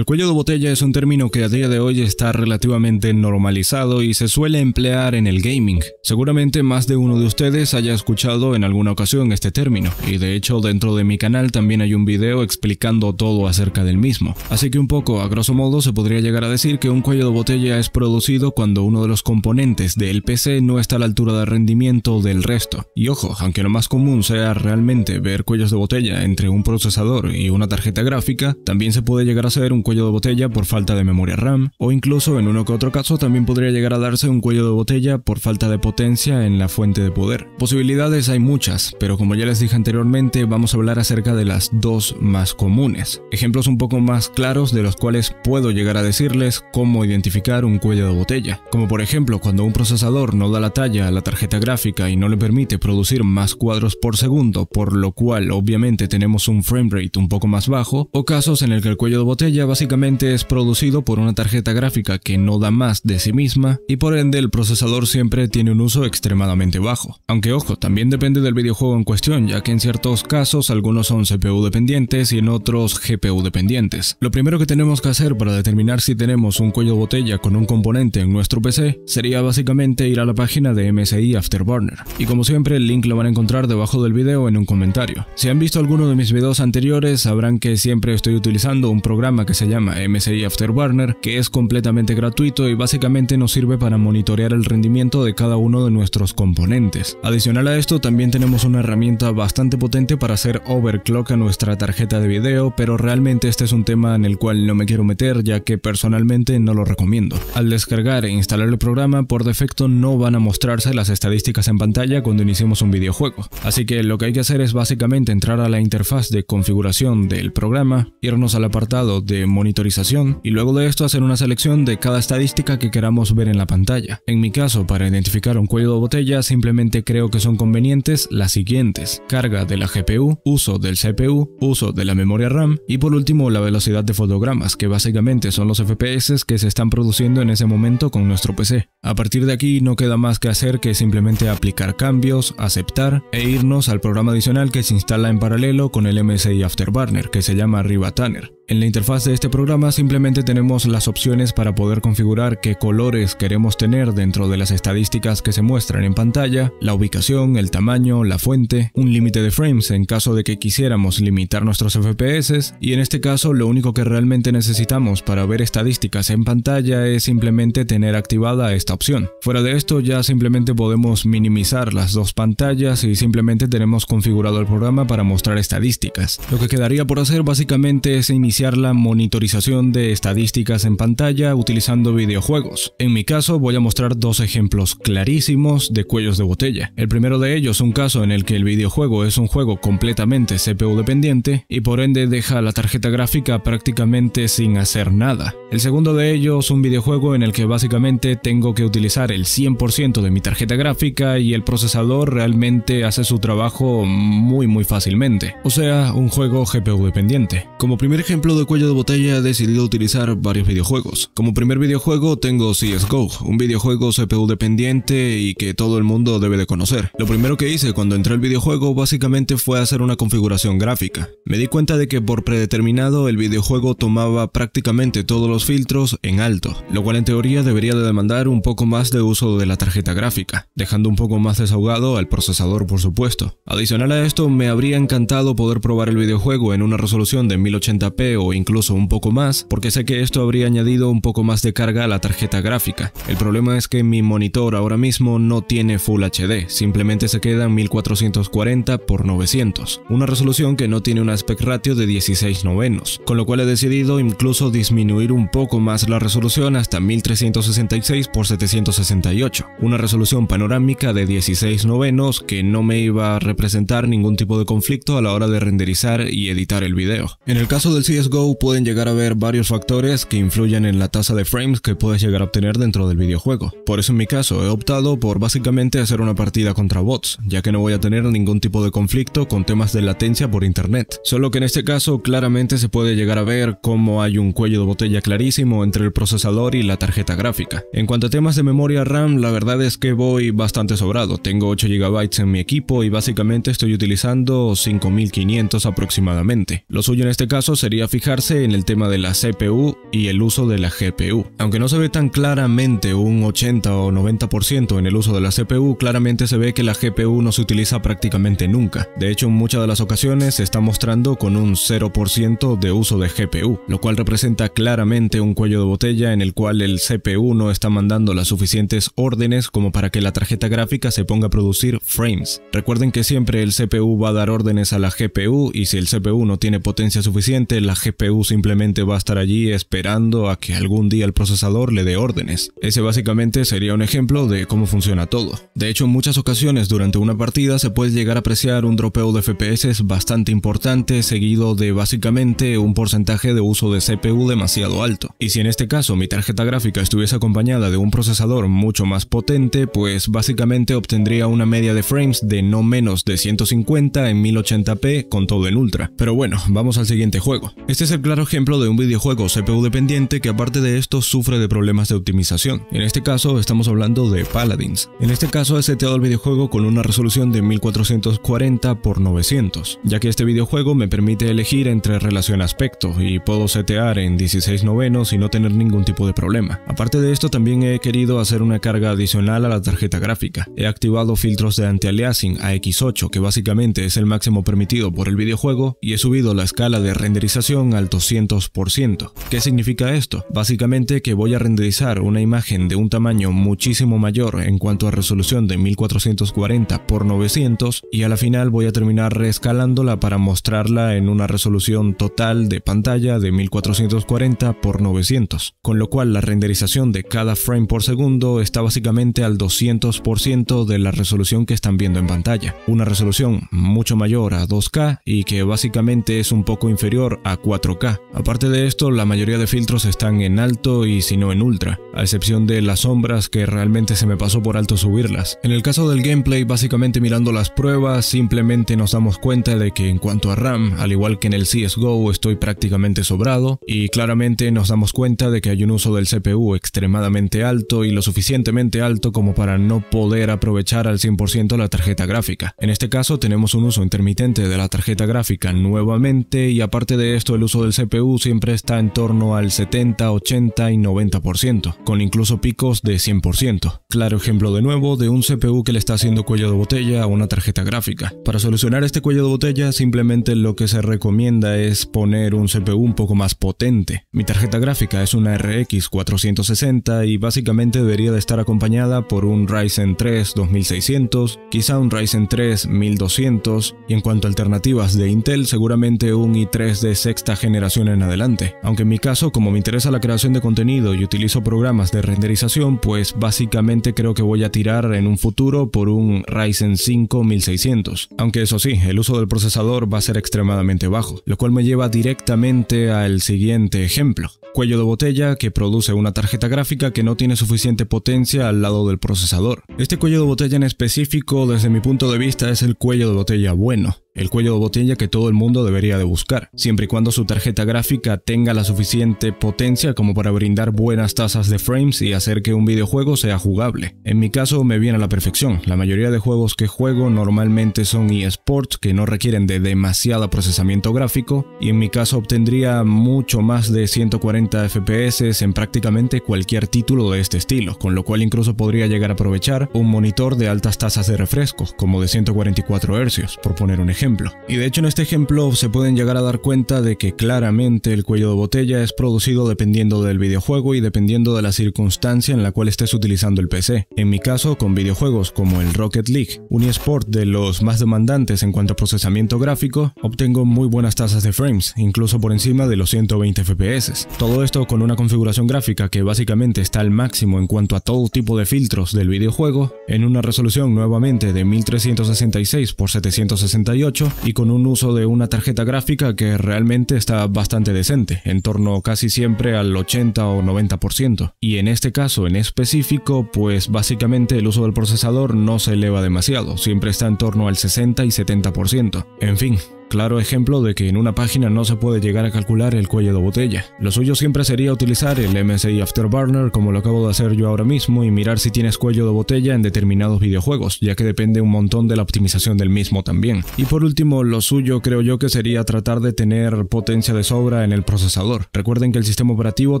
El cuello de botella es un término que a día de hoy está relativamente normalizado y se suele emplear en el gaming. Seguramente más de uno de ustedes haya escuchado en alguna ocasión este término, y de hecho dentro de mi canal también hay un video explicando todo acerca del mismo. Así que un poco, a grosso modo, se podría llegar a decir que un cuello de botella es producido cuando uno de los componentes del PC no está a la altura de rendimiento del resto. Y ojo, aunque lo más común sea realmente ver cuellos de botella entre un procesador y una tarjeta gráfica, también se puede llegar a ser un cuello de botella por falta de memoria RAM, o incluso en uno que otro caso también podría llegar a darse un cuello de botella por falta de potencia en la fuente de poder. Posibilidades hay muchas, pero como ya les dije anteriormente, vamos a hablar acerca de las dos más comunes. Ejemplos un poco más claros de los cuales puedo llegar a decirles cómo identificar un cuello de botella, como por ejemplo cuando un procesador no da la talla a la tarjeta gráfica y no le permite producir más cuadros por segundo, por lo cual obviamente tenemos un frame rate un poco más bajo, o casos en el que el cuello de botella va a Básicamente es producido por una tarjeta gráfica que no da más de sí misma y por ende el procesador siempre tiene un uso extremadamente bajo. Aunque ojo, también depende del videojuego en cuestión, ya que en ciertos casos algunos son CPU dependientes y en otros GPU dependientes. Lo primero que tenemos que hacer para determinar si tenemos un cuello botella con un componente en nuestro PC sería básicamente ir a la página de MSI Afterburner. Y como siempre el link lo van a encontrar debajo del video en un comentario. Si han visto alguno de mis videos anteriores sabrán que siempre estoy utilizando un programa que se llama MSI Afterburner, que es completamente gratuito y básicamente nos sirve para monitorear el rendimiento de cada uno de nuestros componentes. Adicional a esto, también tenemos una herramienta bastante potente para hacer overclock a nuestra tarjeta de video, pero realmente este es un tema en el cual no me quiero meter ya que personalmente no lo recomiendo. Al descargar e instalar el programa, por defecto no van a mostrarse las estadísticas en pantalla cuando iniciemos un videojuego, así que lo que hay que hacer es básicamente entrar a la interfaz de configuración del programa, irnos al apartado de monitorización y luego de esto hacer una selección de cada estadística que queramos ver en la pantalla. En mi caso, para identificar un cuello de botella, simplemente creo que son convenientes las siguientes. Carga de la GPU, uso del CPU, uso de la memoria RAM y por último la velocidad de fotogramas, que básicamente son los FPS que se están produciendo en ese momento con nuestro PC. A partir de aquí no queda más que hacer que simplemente aplicar cambios, aceptar e irnos al programa adicional que se instala en paralelo con el MSI Afterburner, que se llama Riva Tanner. En la interfaz de este programa simplemente tenemos las opciones para poder configurar qué colores queremos tener dentro de las estadísticas que se muestran en pantalla, la ubicación, el tamaño, la fuente, un límite de frames en caso de que quisiéramos limitar nuestros FPS y en este caso lo único que realmente necesitamos para ver estadísticas en pantalla es simplemente tener activada esta opción. Fuera de esto ya simplemente podemos minimizar las dos pantallas y simplemente tenemos configurado el programa para mostrar estadísticas. Lo que quedaría por hacer básicamente es iniciar la monitorización de estadísticas en pantalla utilizando videojuegos. En mi caso voy a mostrar dos ejemplos clarísimos de cuellos de botella. El primero de ellos es un caso en el que el videojuego es un juego completamente CPU dependiente y por ende deja la tarjeta gráfica prácticamente sin hacer nada. El segundo de ellos un videojuego en el que básicamente tengo que utilizar el 100% de mi tarjeta gráfica y el procesador realmente hace su trabajo muy muy fácilmente. O sea, un juego GPU dependiente. Como primer ejemplo de cuello de botella he decidido utilizar varios videojuegos. Como primer videojuego tengo CSGO, un videojuego CPU dependiente y que todo el mundo debe de conocer. Lo primero que hice cuando entré al videojuego básicamente fue hacer una configuración gráfica. Me di cuenta de que por predeterminado el videojuego tomaba prácticamente todos los filtros en alto, lo cual en teoría debería de demandar un poco más de uso de la tarjeta gráfica, dejando un poco más desahogado al procesador por supuesto. Adicional a esto me habría encantado poder probar el videojuego en una resolución de 1080p o incluso un poco más, porque sé que esto habría añadido un poco más de carga a la tarjeta gráfica. El problema es que mi monitor ahora mismo no tiene Full HD, simplemente se queda en 1440 x 900, una resolución que no tiene un aspect ratio de 16 novenos, con lo cual he decidido incluso disminuir un poco más la resolución hasta 1366 x 768, una resolución panorámica de 16 novenos que no me iba a representar ningún tipo de conflicto a la hora de renderizar y editar el video. En el caso del Go pueden llegar a ver varios factores que influyen en la tasa de frames que puedes llegar a obtener dentro del videojuego. Por eso en mi caso he optado por básicamente hacer una partida contra bots, ya que no voy a tener ningún tipo de conflicto con temas de latencia por internet. Solo que en este caso claramente se puede llegar a ver cómo hay un cuello de botella clarísimo entre el procesador y la tarjeta gráfica. En cuanto a temas de memoria RAM, la verdad es que voy bastante sobrado. Tengo 8 GB en mi equipo y básicamente estoy utilizando 5500 aproximadamente. Lo suyo en este caso sería fijarse en el tema de la CPU y el uso de la GPU. Aunque no se ve tan claramente un 80 o 90% en el uso de la CPU, claramente se ve que la GPU no se utiliza prácticamente nunca. De hecho, en muchas de las ocasiones se está mostrando con un 0% de uso de GPU, lo cual representa claramente un cuello de botella en el cual el CPU no está mandando las suficientes órdenes como para que la tarjeta gráfica se ponga a producir frames. Recuerden que siempre el CPU va a dar órdenes a la GPU y si el CPU no tiene potencia suficiente, la GPU simplemente va a estar allí esperando a que algún día el procesador le dé órdenes. Ese básicamente sería un ejemplo de cómo funciona todo. De hecho, en muchas ocasiones durante una partida se puede llegar a apreciar un dropeo de FPS bastante importante seguido de básicamente un porcentaje de uso de CPU demasiado alto. Y si en este caso mi tarjeta gráfica estuviese acompañada de un procesador mucho más potente, pues básicamente obtendría una media de frames de no menos de 150 en 1080p con todo en ultra. Pero bueno, vamos al siguiente juego. Este es el claro ejemplo de un videojuego CPU dependiente que aparte de esto sufre de problemas de optimización. En este caso estamos hablando de Paladins. En este caso he seteado el videojuego con una resolución de 1440 x 900, ya que este videojuego me permite elegir entre relación aspecto y puedo setear en 16 novenos y no tener ningún tipo de problema. Aparte de esto también he querido hacer una carga adicional a la tarjeta gráfica. He activado filtros de anti-aliasing a X8 que básicamente es el máximo permitido por el videojuego y he subido la escala de renderización al 200%. ¿Qué significa esto? Básicamente que voy a renderizar una imagen de un tamaño muchísimo mayor en cuanto a resolución de 1440 x 900 y a la final voy a terminar reescalándola para mostrarla en una resolución total de pantalla de 1440 x 900, con lo cual la renderización de cada frame por segundo está básicamente al 200% de la resolución que están viendo en pantalla. Una resolución mucho mayor a 2K y que básicamente es un poco inferior a 4K. Aparte de esto, la mayoría de filtros están en alto y si no en ultra, a excepción de las sombras que realmente se me pasó por alto subirlas. En el caso del gameplay, básicamente mirando las pruebas, simplemente nos damos cuenta de que en cuanto a RAM, al igual que en el CSGO, estoy prácticamente sobrado y claramente nos damos cuenta de que hay un uso del CPU extremadamente alto y lo suficientemente alto como para no poder aprovechar al 100% la tarjeta gráfica. En este caso tenemos un uso intermitente de la tarjeta gráfica nuevamente y aparte de esto el uso del CPU siempre está en torno al 70, 80 y 90%, con incluso picos de 100%. Claro ejemplo de nuevo de un CPU que le está haciendo cuello de botella a una tarjeta gráfica. Para solucionar este cuello de botella, simplemente lo que se recomienda es poner un CPU un poco más potente. Mi tarjeta gráfica es una RX 460 y básicamente debería de estar acompañada por un Ryzen 3 2600, quizá un Ryzen 3 1200, y en cuanto a alternativas de Intel, seguramente un i3 de sexta generación en adelante. Aunque en mi caso, como me interesa la creación de contenido y utilizo programas de renderización, pues básicamente creo que voy a tirar en un futuro por un Ryzen 5 1600. Aunque eso sí, el uso del procesador va a ser extremadamente bajo, lo cual me lleva directamente al siguiente ejemplo. Cuello de botella que produce una tarjeta gráfica que no tiene suficiente potencia al lado del procesador. Este cuello de botella en específico, desde mi punto de vista, es el cuello de botella bueno el cuello de botella que todo el mundo debería de buscar, siempre y cuando su tarjeta gráfica tenga la suficiente potencia como para brindar buenas tasas de frames y hacer que un videojuego sea jugable. En mi caso me viene a la perfección, la mayoría de juegos que juego normalmente son eSports que no requieren de demasiado procesamiento gráfico y en mi caso obtendría mucho más de 140 FPS en prácticamente cualquier título de este estilo, con lo cual incluso podría llegar a aprovechar un monitor de altas tasas de refresco, como de 144 Hz, por poner un ejemplo. Y de hecho en este ejemplo se pueden llegar a dar cuenta de que claramente el cuello de botella es producido dependiendo del videojuego y dependiendo de la circunstancia en la cual estés utilizando el PC. En mi caso con videojuegos como el Rocket League, un eSport de los más demandantes en cuanto a procesamiento gráfico, obtengo muy buenas tasas de frames, incluso por encima de los 120 FPS. Todo esto con una configuración gráfica que básicamente está al máximo en cuanto a todo tipo de filtros del videojuego, en una resolución nuevamente de 1366 x 768 y con un uso de una tarjeta gráfica que realmente está bastante decente, en torno casi siempre al 80 o 90%. Y en este caso en específico, pues básicamente el uso del procesador no se eleva demasiado, siempre está en torno al 60 y 70%. En fin, Claro ejemplo de que en una página no se puede llegar a calcular el cuello de botella. Lo suyo siempre sería utilizar el MSI Afterburner como lo acabo de hacer yo ahora mismo y mirar si tienes cuello de botella en determinados videojuegos, ya que depende un montón de la optimización del mismo también. Y por último, lo suyo creo yo que sería tratar de tener potencia de sobra en el procesador. Recuerden que el sistema operativo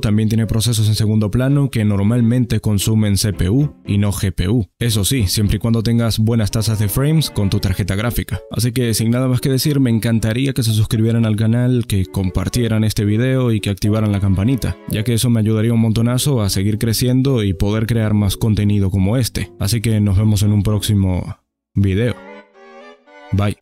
también tiene procesos en segundo plano que normalmente consumen CPU y no GPU. Eso sí, siempre y cuando tengas buenas tasas de frames con tu tarjeta gráfica. Así que sin nada más que decir, me encantaría que se suscribieran al canal, que compartieran este video y que activaran la campanita, ya que eso me ayudaría un montonazo a seguir creciendo y poder crear más contenido como este. Así que nos vemos en un próximo video. Bye.